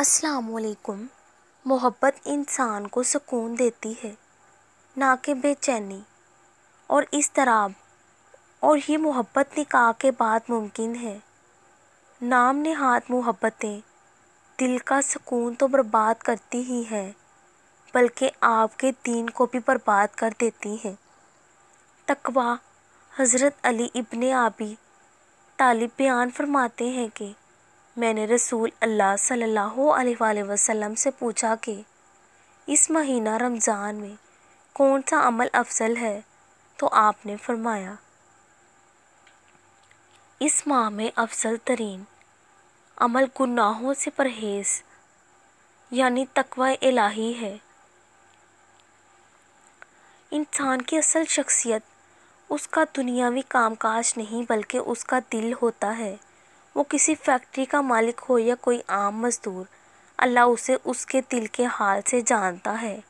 असलकुम मोहब्बत इंसान को सुकून देती है ना कि बेचैनी और इस तराब और ये मोहब्बत निकाह के बाद मुमकिन है नाम हाथ मोहब्बतें दिल का सुकून तो बर्बाद करती ही है बल्कि आपके दीन को भी बर्बाद कर देती हैं तकवा हज़रत अली इब्ने आबी तालिब बयान फरमाते हैं कि मैंने रसूल अल्लाह सल्लल्लाहु अलैहि वसल्लम से पूछा कि इस महीना रमज़ान में कौन सा अमल अफजल है तो आपने फरमाया इस माह में अफजल तरीन अमल गुनाहों से परहेज़ यानी तकवा इलाही है इंसान की असल शख्सियत उसका दुनियावी कामकाज नहीं बल्कि उसका दिल होता है वो किसी फैक्ट्री का मालिक हो या कोई आम मजदूर अल्लाह उसे उसके दिल के हाल से जानता है